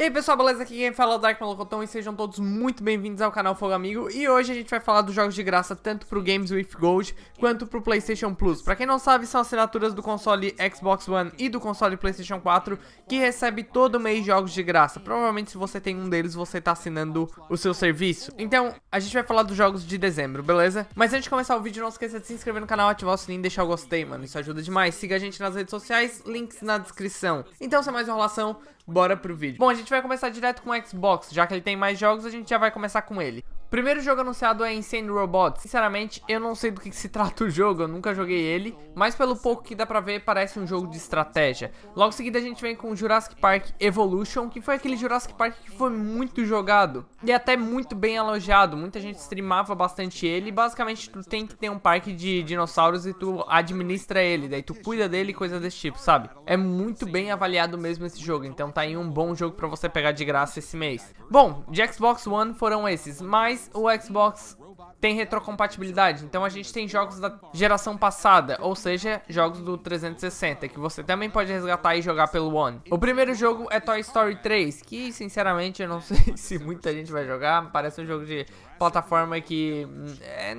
E aí pessoal, beleza? Aqui quem fala é o Dark Malocotão e sejam todos muito bem-vindos ao canal Fogo Amigo E hoje a gente vai falar dos jogos de graça tanto pro Games with Gold quanto pro Playstation Plus Pra quem não sabe, são assinaturas do console Xbox One e do console Playstation 4 Que recebe todo mês jogos de graça Provavelmente se você tem um deles, você tá assinando o seu serviço Então, a gente vai falar dos jogos de dezembro, beleza? Mas antes de começar o vídeo, não esqueça de se inscrever no canal, ativar o sininho e deixar o gostei, mano Isso ajuda demais Siga a gente nas redes sociais, links na descrição Então, sem mais enrolação, bora pro vídeo Bom, a gente gente vai começar direto com o Xbox, já que ele tem mais jogos, a gente já vai começar com ele. Primeiro jogo anunciado é Insane Robots. Sinceramente, eu não sei do que, se trata o jogo, eu nunca joguei ele, mas pelo pouco que dá pra ver, parece um jogo de estratégia. Logo em seguida a gente vem com Jurassic Park Evolution, que foi aquele Jurassic Park que foi muito jogado e até muito bem elogiado. Muita gente streamava bastante ele, basicamente tu tem que ter um parque de dinossauros e tu administra ele, daí tu cuida dele e coisa desse tipo, sabe? É muito bem avaliado mesmo esse jogo, então tá aí um bom jogo pra você pegar de graça esse mês. Bom, de Xbox One foram esses, mas mas o Xbox tem retrocompatibilidade, então a gente tem jogos da geração passada, ou seja, jogos do 360, que você também pode resgatar e jogar pelo One. O primeiro jogo é Toy Story 3, que sinceramente eu não sei se muita gente vai jogar, parece um jogo de plataforma que... Hum, é...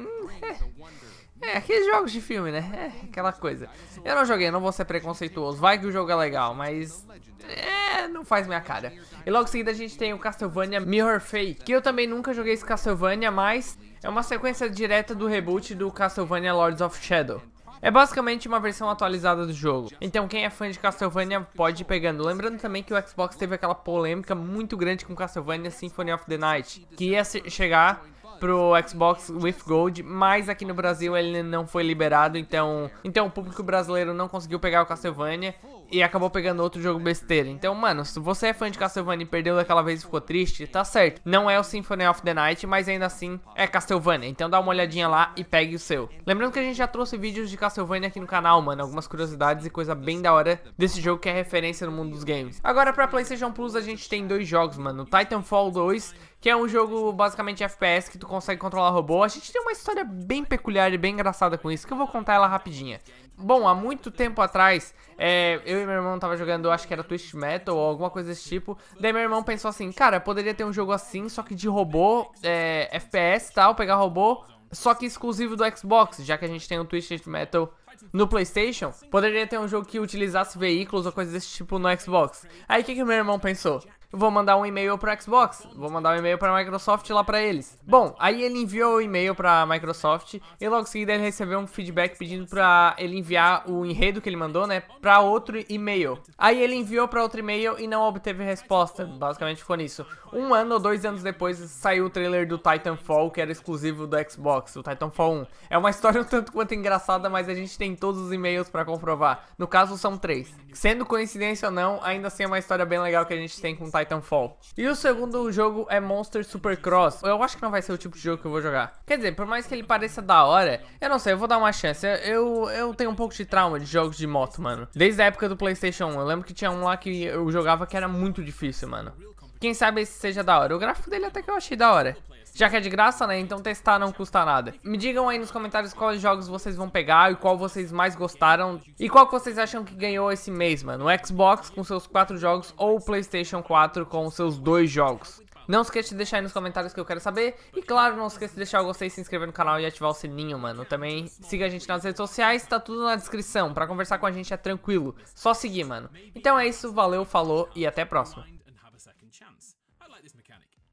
É, aqueles jogos de filme, né? É, aquela coisa. Eu não joguei, não vou ser preconceituoso. Vai que o jogo é legal, mas. É, não faz minha cara. E logo em seguida a gente tem o Castlevania Mirror Fate, que eu também nunca joguei esse Castlevania, mas é uma sequência direta do reboot do Castlevania Lords of Shadow. É basicamente uma versão atualizada do jogo. Então quem é fã de Castlevania pode ir pegando. Lembrando também que o Xbox teve aquela polêmica muito grande com Castlevania Symphony of the Night, que ia chegar pro Xbox with Gold, mas aqui no Brasil ele não foi liberado, então, então o público brasileiro não conseguiu pegar o Castlevania e acabou pegando outro jogo besteira. Então, mano, se você é fã de Castlevania e perdeu daquela vez e ficou triste, tá certo. Não é o Symphony of the Night, mas ainda assim é Castlevania. Então dá uma olhadinha lá e pegue o seu. Lembrando que a gente já trouxe vídeos de Castlevania aqui no canal, mano. Algumas curiosidades e coisa bem da hora desse jogo que é referência no mundo dos games. Agora, pra PlayStation Plus, a gente tem dois jogos, mano. Titanfall 2, que é um jogo basicamente FPS que tu consegue controlar robô. A gente tem uma história bem peculiar e bem engraçada com isso, que eu vou contar ela rapidinha. Bom, há muito tempo atrás, é, eu e meu irmão tava jogando, acho que era Twist Metal ou alguma coisa desse tipo. Daí meu irmão pensou assim, cara, poderia ter um jogo assim, só que de robô, é, FPS e tal, pegar robô, só que exclusivo do Xbox, já que a gente tem o um Twisted Metal no PlayStation, poderia ter um jogo que utilizasse veículos ou coisas desse tipo no Xbox. Aí o que, que meu irmão pensou? vou mandar um e-mail para Xbox, vou mandar um e-mail para Microsoft lá para eles. Bom, aí ele enviou o e-mail para Microsoft e logo em seguida ele recebeu um feedback pedindo para ele enviar o enredo que ele mandou, né, para outro e-mail. Aí ele enviou para outro e-mail e não obteve resposta. Basicamente ficou nisso. Um ano ou dois anos depois saiu o trailer do Titanfall que era exclusivo do Xbox, o Titanfall 1. É uma história um tanto quanto engraçada, mas a gente tem todos os e-mails para comprovar. No caso são três. Sendo coincidência ou não, ainda assim é uma história bem legal que a gente tem com o Titanfall Titanfall. E o segundo jogo é Monster Supercross. Eu acho que não vai ser o tipo de jogo que eu vou jogar. Quer dizer, por mais que ele pareça da hora, eu não sei, eu vou dar uma chance. Eu, eu tenho um pouco de trauma de jogos de moto, mano. Desde a época do Playstation 1, eu lembro que tinha um lá que eu jogava que era muito difícil, mano. Quem sabe esse seja da hora. O gráfico dele até que eu achei da hora. Já que é de graça, né? Então testar não custa nada. Me digam aí nos comentários quais jogos vocês vão pegar e qual vocês mais gostaram. E qual que vocês acham que ganhou esse mês, mano. O Xbox com seus quatro jogos ou o Playstation 4 com seus dois jogos. Não esqueça de deixar aí nos comentários que eu quero saber. E claro, não esqueça de deixar o gostei, se inscrever no canal e ativar o sininho, mano. Também siga a gente nas redes sociais, tá tudo na descrição. Pra conversar com a gente é tranquilo. Só seguir, mano. Então é isso, valeu, falou e até a próxima.